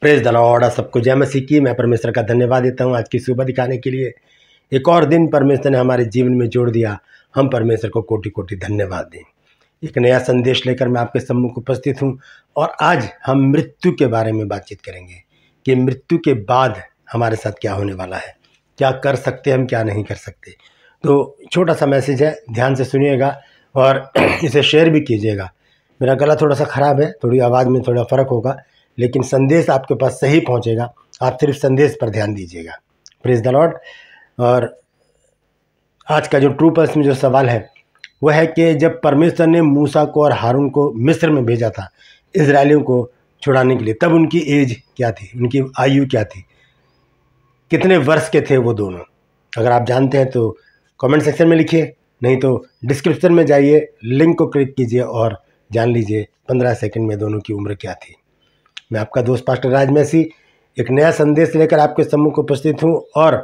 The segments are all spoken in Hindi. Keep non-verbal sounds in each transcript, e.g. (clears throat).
प्रेज द लॉर्ड सबको जय मसीह की मैं परमेश्वर का धन्यवाद देता हूँ आज की सुबह दिखाने के लिए एक और दिन परमेश्वर ने हमारे जीवन में जोड़ दिया हम परमेश्वर को कोटि कोटि धन्यवाद दें एक नया संदेश लेकर मैं आपके सम्मुख उपस्थित हूँ और आज हम मृत्यु के बारे में बातचीत करेंगे कि मृत्यु के बाद हमारे साथ क्या होने वाला है क्या कर सकते हम क्या नहीं कर सकते तो छोटा सा मैसेज है ध्यान से सुनिएगा और (clears throat) इसे शेयर भी कीजिएगा मेरा गला थोड़ा सा ख़राब है थोड़ी आवाज़ में थोड़ा फ़र्क होगा लेकिन संदेश आपके पास सही पहुंचेगा आप सिर्फ संदेश पर ध्यान दीजिएगा प्रेज द लॉर्ड और आज का जो ट्रू पर्स में जो सवाल है वह है कि जब परमेश्वर ने मूसा को और हारून को मिस्र में भेजा था इसराइलियों को छुड़ाने के लिए तब उनकी एज क्या थी उनकी आयु क्या थी कितने वर्ष के थे वो दोनों अगर आप जानते हैं तो कमेंट सेक्शन में लिखिए नहीं तो डिस्क्रिप्शन में जाइए लिंक को क्लिक कीजिए और जान लीजिए पंद्रह सेकंड में दोनों की उम्र क्या थी मैं आपका दोस्त पास्टर राज मैसी एक नया संदेश लेकर आपके सम्मुख उपस्थित हूँ और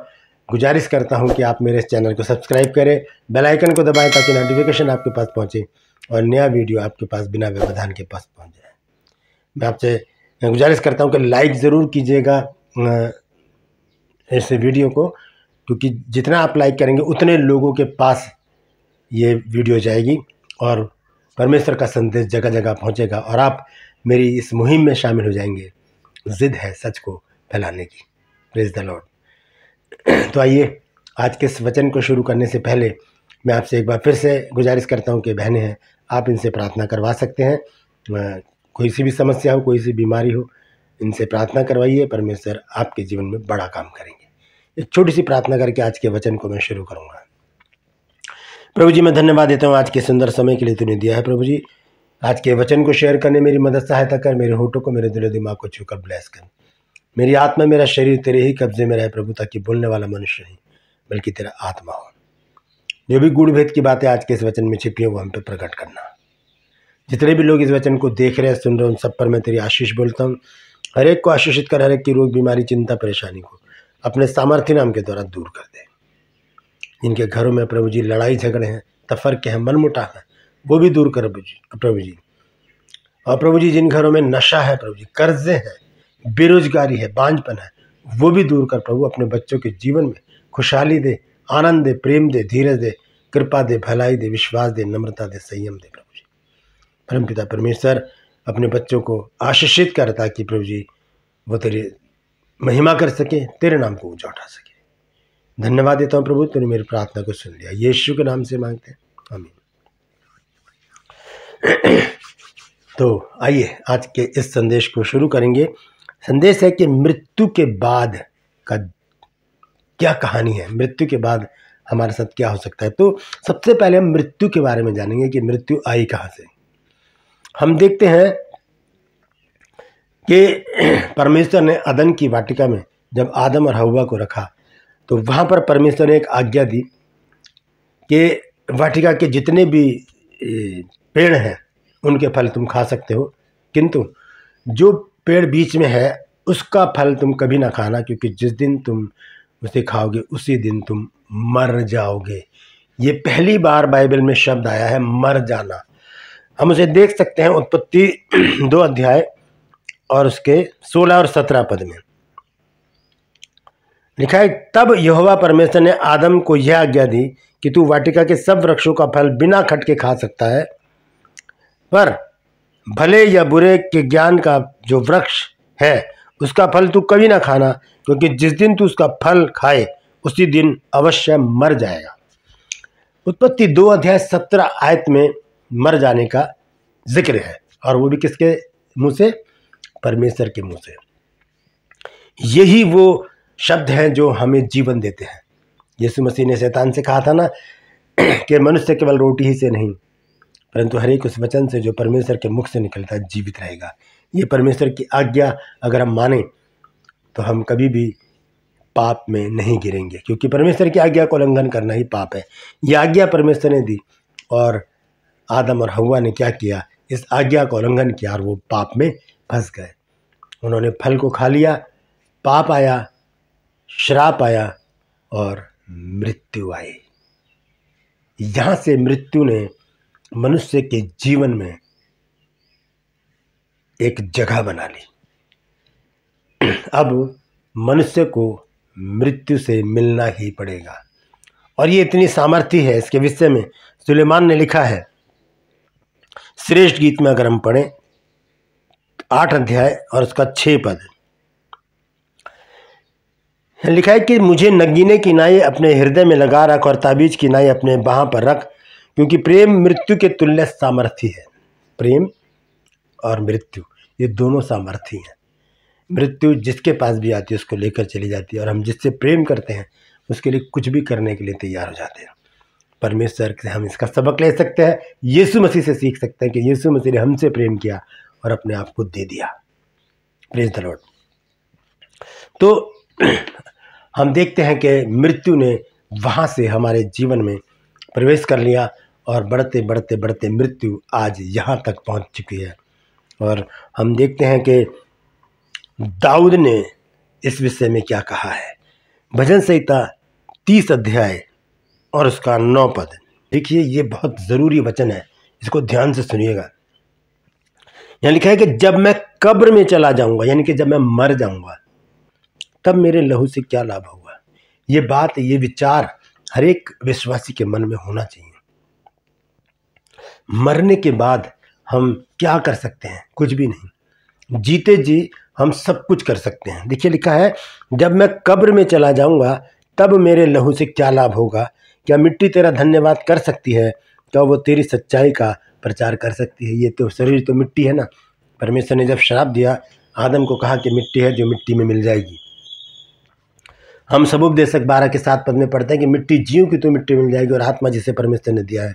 गुजारिश करता हूँ कि आप मेरे इस चैनल को सब्सक्राइब करें बेल आइकन को दबाएं ताकि नोटिफिकेशन आपके पास पहुँचे और नया वीडियो आपके पास बिना व्यवधान के पास पहुँच जाए मैं आपसे गुजारिश करता हूँ कि लाइक ज़रूर कीजिएगा इस वीडियो को क्योंकि जितना आप लाइक करेंगे उतने लोगों के पास ये वीडियो जाएगी और परमेश्वर का संदेश जगह जगह पहुँचेगा और आप मेरी इस मुहिम में शामिल हो जाएंगे ज़िद है सच को फैलाने की प्रेज द लॉर्ड तो आइए आज के इस वचन को शुरू करने से पहले मैं आपसे एक बार फिर से गुजारिश करता हूँ कि बहनें हैं आप इनसे प्रार्थना करवा सकते हैं कोई सी भी समस्या हो कोई सी बीमारी हो इनसे प्रार्थना करवाइए परमेश्वर आपके जीवन में बड़ा काम करेंगे एक छोटी सी प्रार्थना करके आज के वचन को मैं शुरू करूँगा प्रभु जी मैं धन्यवाद देता हूँ आज के सुंदर समय के लिए तूने दिया है प्रभु जी आज के वचन को शेयर करने मेरी मदद सहायता कर मेरे होठों को मेरे दिलो दिमाग को छूकर ब्लेस कर मेरी आत्मा मेरा शरीर तेरे ही कब्जे में रहे प्रभु ताकि बोलने वाला मनुष्य नहीं बल्कि तेरा आत्मा हो जो भी गुण भेद की बातें आज के इस वचन में छिपी है वो हम पे प्रकट करना जितने भी लोग इस वचन को देख रहे हैं सुन रहे हैं उन सब पर मैं तेरी आशीष बोलता हूँ हरेक को आशीषित कर हरेक की रोग बीमारी चिंता परेशानी को अपने सामर्थ्य नाम के द्वारा दूर कर दे जिनके घरों में प्रभु जी लड़ाई झगड़े हैं के हैं मनमुटा हैं वो भी दूर करो जी प्रभु जी और प्रभु जी जिन घरों में नशा है प्रभु जी कर्जे हैं बेरोजगारी है बांझपन है वो भी दूर कर प्रभु अपने बच्चों के जीवन में खुशहाली दे आनंद दे प्रेम दे धीरज दे कृपा दे भलाई दे विश्वास दे नम्रता दे संयम दे प्रभु जी परम पिता परमेश्वर अपने बच्चों को आशीषित कर ताकि प्रभु जी वो तेरी महिमा कर सके तेरे नाम को ऊंचा उठा सके धन्यवाद देता हूँ प्रभु तूने मेरी प्रार्थना को सुन लिया यीशु के नाम से मांगते हैं आमीन (coughs) तो आइए आज के इस संदेश को शुरू करेंगे संदेश है कि मृत्यु के बाद का क्या कहानी है मृत्यु के बाद हमारे साथ क्या हो सकता है तो सबसे पहले हम मृत्यु के बारे में जानेंगे कि मृत्यु आई कहाँ से हम देखते हैं कि (coughs) परमेश्वर ने अदन की वाटिका में जब आदम और हवा को रखा तो वहाँ पर परमेश्वर ने एक आज्ञा दी कि वाटिका के जितने भी पेड़ हैं उनके फल तुम खा सकते हो किंतु जो पेड़ बीच में है उसका फल तुम कभी ना खाना क्योंकि जिस दिन तुम उसे खाओगे उसी दिन तुम मर जाओगे ये पहली बार बाइबल में शब्द आया है मर जाना हम उसे देख सकते हैं उत्पत्ति (clears throat) दो अध्याय और उसके सोलह और सत्रह पद में लिखा है तब यहोवा परमेश्वर ने आदम को यह आज्ञा दी कि तू वाटिका के सब वृक्षों का फल बिना खटके खा सकता है पर भले या बुरे के ज्ञान का जो वृक्ष है उसका फल तू कभी ना खाना क्योंकि जिस दिन तू उसका फल खाए उसी दिन अवश्य मर जाएगा उत्पत्ति दो अध्याय सत्रह आयत में मर जाने का जिक्र है और वो भी किसके मुँह से परमेश्वर के मुँह से यही वो शब्द हैं जो हमें जीवन देते हैं यीशु मसीह ने शैतान से कहा था ना कि मनुष्य केवल रोटी ही से नहीं परंतु हर एक उस वचन से जो परमेश्वर के मुख से निकलता है जीवित रहेगा ये परमेश्वर की आज्ञा अगर हम माने तो हम कभी भी पाप में नहीं गिरेंगे क्योंकि परमेश्वर की आज्ञा को उल्लंघन करना ही पाप है ये आज्ञा परमेश्वर ने दी और आदम और हवा ने क्या किया इस आज्ञा का उल्लंघन किया और वो पाप में फंस गए उन्होंने फल को खा लिया पाप आया श्राप आया और मृत्यु आई यहाँ से मृत्यु ने मनुष्य के जीवन में एक जगह बना ली अब मनुष्य को मृत्यु से मिलना ही पड़ेगा और ये इतनी सामर्थ्य है इसके विषय में सुलेमान ने लिखा है श्रेष्ठ गीत में अगर हम पढ़ें आठ अध्याय और उसका छः पद लिखा है कि मुझे नगीने की नाई अपने हृदय में लगा रख और ताबीज की नाई अपने बाह पर रख क्योंकि प्रेम मृत्यु के तुल्य सामर्थ्य है प्रेम और मृत्यु ये दोनों सामर्थ्य हैं मृत्यु जिसके पास भी आती है उसको लेकर चली जाती है और हम जिससे प्रेम करते हैं उसके लिए कुछ भी करने के लिए तैयार हो जाते हैं परमेश्वर से हम इसका सबक ले सकते हैं यीशु मसीह से सीख सकते हैं कि यीशु मसीह ने हमसे प्रेम किया और अपने आप को दे दिया प्रेज द लॉर्ड तो (clears throat) हम देखते हैं कि मृत्यु ने वहाँ से हमारे जीवन में प्रवेश कर लिया और बढ़ते बढ़ते बढ़ते मृत्यु आज यहाँ तक पहुँच चुकी है और हम देखते हैं कि दाऊद ने इस विषय में क्या कहा है भजन संहिता तीस अध्याय और उसका नौ पद देखिए ये बहुत ज़रूरी वचन है इसको ध्यान से सुनिएगा यहाँ लिखा है कि जब मैं कब्र में चला जाऊंगा यानी कि जब मैं मर जाऊंगा तब मेरे लहू से क्या लाभ होगा ये बात ये विचार हर एक विश्वासी के मन में होना चाहिए मरने के बाद हम क्या कर सकते हैं कुछ भी नहीं जीते जी हम सब कुछ कर सकते हैं देखिए लिखा है जब मैं कब्र में चला जाऊंगा तब मेरे लहू से क्या लाभ होगा क्या मिट्टी तेरा धन्यवाद कर सकती है क्या वो तेरी सच्चाई का प्रचार कर सकती है ये तो शरीर तो मिट्टी है ना परमेश्वर ने जब श्राप दिया आदम को कहा कि मिट्टी है जो मिट्टी में मिल जाएगी हम सबूब देशक बारह के साथ पद में पढ़ते हैं कि मिट्टी जीव की तो मिट्टी मिल जाएगी और आत्मा जिसे परमेश्वर ने दिया है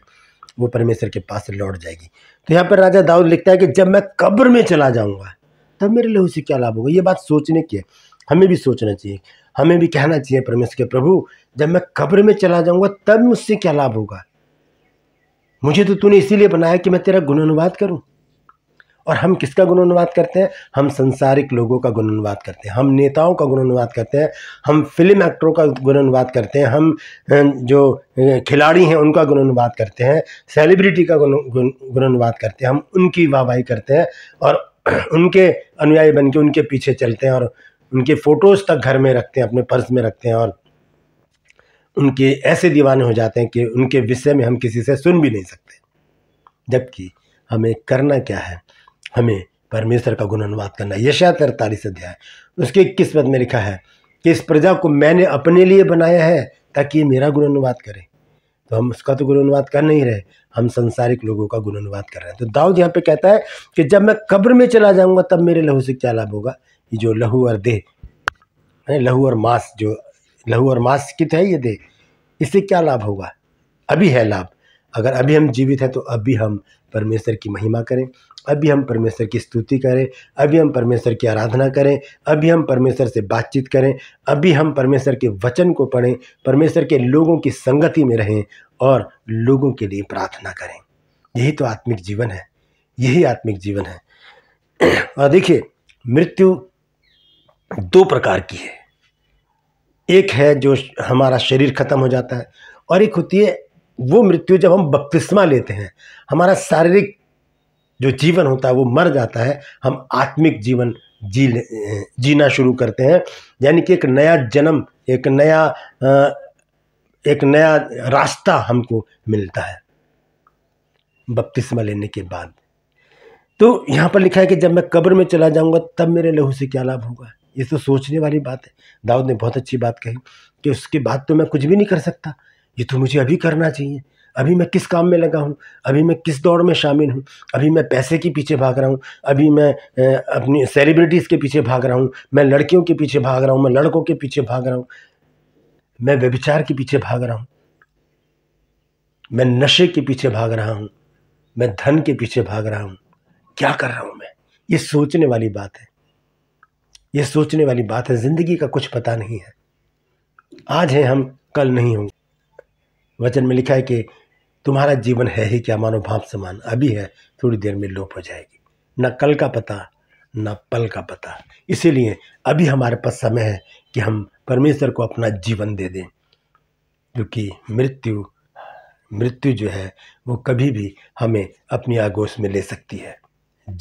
वो परमेश्वर के पास लौट जाएगी तो यहाँ पर राजा दाऊद लिखता है कि जब मैं कब्र में चला जाऊँगा तब मेरे लिए उसे क्या लाभ होगा ये बात सोचने की है हमें भी सोचना चाहिए हमें भी कहना चाहिए परमेश्वर के प्रभु जब मैं कब्र में चला जाऊँगा तब मुझसे क्या लाभ होगा मुझे तो तूने इसीलिए बनाया कि मैं तेरा गुणानुवाद करूँ और हम किसका गुण अनुवाद करते हैं हम संसारिक लोगों का गुण अनुवाद करते हैं हम नेताओं का गुण अनुवाद करते हैं हम फिल्म एक्टरों का गुण अनुवाद करते हैं हम जो खिलाड़ी हैं उनका गुण अनुवाद करते हैं सेलिब्रिटी का गुण गुण अनुवाद करते हैं हम उनकी वाहवाही करते हैं और (clears throat) उनके अनुयायी बन के उनके पीछे चलते हैं और उनके फ़ोटोज़ तक घर में रखते हैं अपने पर्स में रखते हैं और उनके ऐसे दीवाने हो जाते हैं कि उनके विषय में हम किसी से सुन भी नहीं सकते जबकि हमें करना क्या है हमें परमेश्वर का गुण अनुवाद करना यशा तरतालीस अध्याय उसके इक्कीस पद में लिखा है कि इस प्रजा को मैंने अपने लिए बनाया है ताकि ये मेरा गुण अनुवाद करें तो हम उसका तो गुण अनुवाद कर नहीं रहे हम संसारिक लोगों का गुण अनुवाद कर रहे हैं तो दाऊद यहाँ पे कहता है कि जब मैं कब्र में चला जाऊँगा तब मेरे लहू से क्या लाभ होगा ये जो लहू और देह लहू और मांस जो लहू और मांस कित तो है ये देह इससे क्या लाभ होगा अभी है लाभ अगर अभी हम जीवित हैं तो अभी हम परमेश्वर की महिमा करें अभी हम परमेश्वर की स्तुति करें अभी हम परमेश्वर की आराधना करें अभी हम परमेश्वर से बातचीत करें अभी हम परमेश्वर के वचन को पढ़ें परमेश्वर के लोगों की संगति में रहें और लोगों के लिए प्रार्थना करें यही तो आत्मिक जीवन है यही आत्मिक जीवन है और देखिए मृत्यु दो प्रकार की है एक है जो हमारा शरीर ख़त्म हो जाता है और एक होती है वो मृत्यु जब हम बपतिस्मा लेते हैं हमारा शारीरिक जो जीवन होता है वो मर जाता है हम आत्मिक जीवन जी जीना शुरू करते हैं यानी कि एक नया जन्म एक नया एक नया रास्ता हमको मिलता है बपतिस्मा लेने के बाद तो यहाँ पर लिखा है कि जब मैं कब्र में चला जाऊँगा तब मेरे लहू से क्या लाभ होगा ये तो सोचने वाली बात है दाऊद ने बहुत अच्छी बात कही कि उसके बाद तो मैं कुछ भी नहीं कर सकता ये तो मुझे अभी करना चाहिए अभी मैं किस काम में लगा हूँ अभी मैं किस दौड़ में शामिल हूँ अभी मैं पैसे के पीछे भाग रहा हूँ अभी मैं अपनी सेलिब्रिटीज़ के पीछे भाग रहा हूँ मैं लड़कियों के पीछे भाग रहा हूँ मैं लड़कों के पीछे भाग रहा हूँ मैं व्यभिचार के पीछे भाग रहा हूँ मैं नशे के पीछे भाग रहा हूँ मैं धन के पीछे भाग रहा हूँ क्या कर रहा हूँ मैं ये सोचने वाली बात है ये सोचने वाली बात है ज़िंदगी का कुछ पता नहीं है आज हैं हम कल नहीं होंगे वचन में लिखा है कि तुम्हारा जीवन है ही क्या मानो भाप समान अभी है थोड़ी देर में लोप हो जाएगी न कल का पता न पल का पता इसीलिए अभी हमारे पास समय है कि हम परमेश्वर को अपना जीवन दे दें क्योंकि मृत्यु मृत्यु जो है वो कभी भी हमें अपनी आगोश में ले सकती है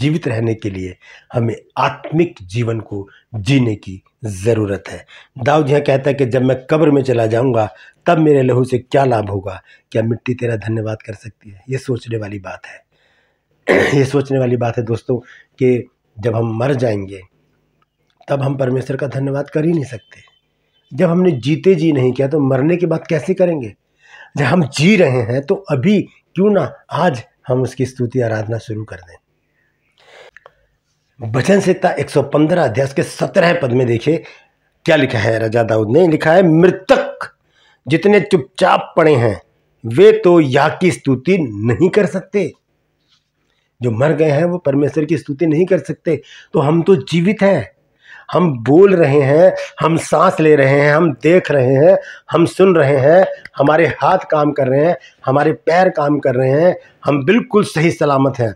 जीवित रहने के लिए हमें आत्मिक जीवन को जीने की ज़रूरत है दाऊद यह कहता है कि जब मैं कब्र में चला जाऊंगा तब मेरे लहू से क्या लाभ होगा क्या मिट्टी तेरा धन्यवाद कर सकती है ये सोचने वाली बात है (clears throat) ये सोचने वाली बात है दोस्तों कि जब हम मर जाएंगे तब हम परमेश्वर का धन्यवाद कर ही नहीं सकते जब हमने जीते जी नहीं किया तो मरने के बाद कैसे करेंगे जब हम जी रहे हैं तो अभी क्यों ना आज हम उसकी स्तुति आराधना शुरू कर दें भजन सौ पंद्रह अध्यास के सत्रह पद में देखिए क्या लिखा है राजा दाऊद ने लिखा है मृतक जितने चुपचाप पड़े हैं वे तो या की स्तुति नहीं कर सकते जो मर गए हैं वो परमेश्वर की स्तुति नहीं कर सकते तो हम तो जीवित हैं हम बोल रहे हैं हम सांस ले रहे हैं हम देख रहे हैं हम सुन रहे हैं हमारे हाथ काम कर रहे हैं हमारे पैर काम कर रहे हैं हम बिल्कुल सही सलामत हैं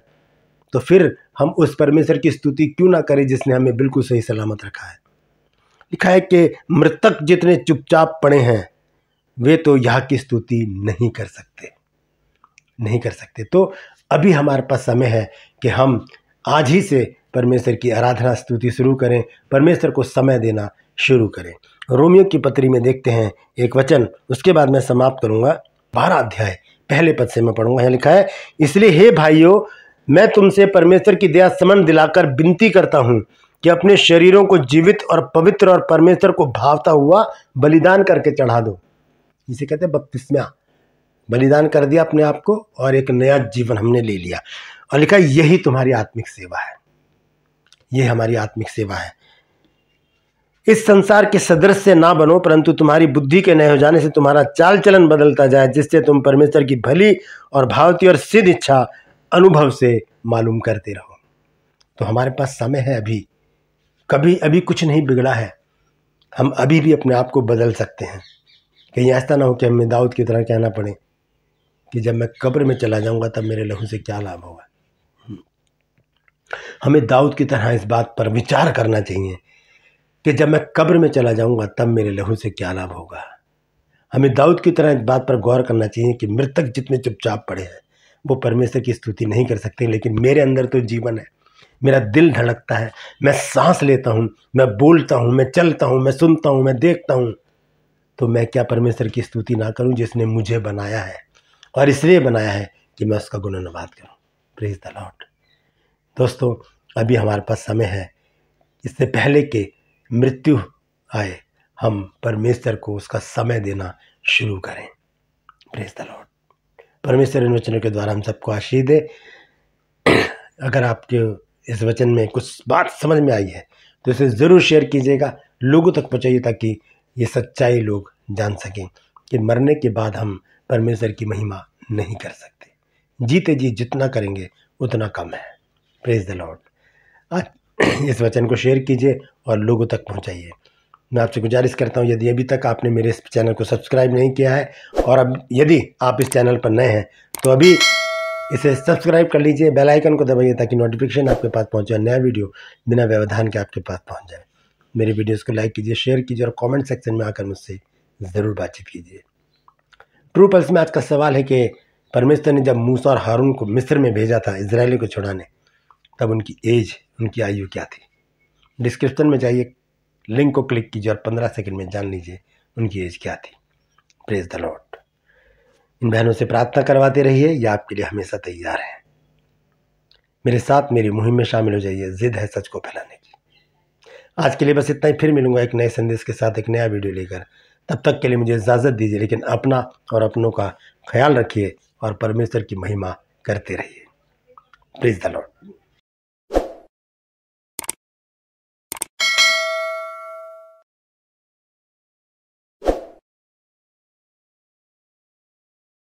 तो फिर हम उस परमेश्वर की स्तुति क्यों ना करें जिसने हमें बिल्कुल सही सलामत रखा है लिखा है कि मृतक जितने चुपचाप पड़े हैं वे तो यह की स्तुति नहीं कर सकते नहीं कर सकते तो अभी हमारे पास समय है कि हम आज ही से परमेश्वर की आराधना स्तुति शुरू करें परमेश्वर को समय देना शुरू करें रोमियो की पत्री में देखते हैं एक वचन उसके बाद मैं समाप्त करूंगा बारह अध्याय पहले पद से मैं पढ़ूंगा यहाँ लिखा है इसलिए हे भाइयों मैं तुमसे परमेश्वर की दया समन दिलाकर विनती करता हूँ कि अपने शरीरों को जीवित और पवित्र और परमेश्वर को भावता हुआ बलिदान करके चढ़ा दो इसे कहते हैं बपतिस्मा बलिदान कर दिया अपने आप को और एक नया जीवन हमने ले लिया और लिखा यही तुम्हारी आत्मिक सेवा है ये हमारी आत्मिक सेवा है इस संसार के सदृश से ना बनो परंतु तुम्हारी बुद्धि के नए हो जाने से तुम्हारा चाल चलन बदलता जाए जिससे तुम परमेश्वर की भली और भावती और सिद्ध इच्छा अनुभव से मालूम करते रहो तो हमारे पास समय है अभी कभी अभी कुछ नहीं बिगड़ा है हम अभी भी अपने आप को बदल सकते हैं कहीं ऐसा ना हो कि हमें दाऊद की तरह कहना पड़े कि जब मैं कब्र में चला जाऊंगा तब मेरे लहू से क्या लाभ होगा हम्म। हमें दाऊद की तरह इस बात पर विचार करना चाहिए कि जब मैं कब्र में चला जाऊंगा तब मेरे लहू से क्या लाभ होगा हमें दाऊद की तरह इस बात पर गौर करना चाहिए कि मृतक जितने चुपचाप पड़े हैं वो परमेश्वर की स्तुति नहीं कर सकते लेकिन मेरे अंदर तो जीवन है मेरा दिल धड़कता है मैं सांस लेता हूँ मैं बोलता हूँ मैं चलता हूँ मैं सुनता हूँ मैं देखता हूँ तो मैं क्या परमेश्वर की स्तुति ना करूँ जिसने मुझे बनाया है और इसलिए बनाया है कि मैं उसका गुणानुवाद करूँ प्रेज द लॉट दोस्तों अभी हमारे पास समय है इससे पहले के मृत्यु आए हम परमेश्वर को उसका समय देना शुरू करें प्रेज द लॉर्ड परमेश्वर इन वचनों के द्वारा हम सबको आशीष दे (clears throat) अगर आपके इस वचन में कुछ बात समझ में आई है तो इसे ज़रूर शेयर कीजिएगा लोगों तक पहुँचाइए ताकि ये सच्चाई लोग जान सकें कि मरने के बाद हम परमेश्वर की महिमा नहीं कर सकते जीते जी जितना करेंगे उतना कम है प्रेज द लॉर्ड आज (clears throat) इस वचन को शेयर कीजिए और लोगों तक पहुँचाइए मैं आपसे गुजारिश करता हूँ यदि अभी तक आपने मेरे इस चैनल को सब्सक्राइब नहीं किया है और अब यदि आप इस चैनल पर नए हैं तो अभी इसे सब्सक्राइब कर लीजिए बेल आइकन को दबाइए ताकि नोटिफिकेशन आपके पास पहुँच जाए नया वीडियो बिना व्यवधान के आपके पास पहुँच जाए मेरी वीडियोज़ को लाइक कीजिए शेयर कीजिए और कॉमेंट सेक्शन में आकर मुझसे ज़रूर बातचीत कीजिए ट्रू पल्स में आज का सवाल है कि परमेश्वर ने जब मूसा और हारून को मिस्र में भेजा था इसराइली को छुड़ाने तब उनकी एज उनकी आयु क्या थी डिस्क्रिप्शन में जाइए लिंक को क्लिक कीजिए और पंद्रह सेकंड में जान लीजिए उनकी एज क्या थी प्रेस द लॉट इन बहनों से प्रार्थना करवाते रहिए यह आपके लिए हमेशा तैयार है मेरे साथ मेरी मुहिम में शामिल हो जाइए जिद है सच को फैलाने की आज के लिए बस इतना ही फिर मिलूंगा एक नए संदेश के साथ एक नया वीडियो लेकर तब तक के लिए मुझे इजाज़त दीजिए लेकिन अपना और अपनों का ख्याल रखिए और परमेश्वर की महिमा करते रहिए प्लीज़ द लॉर्ड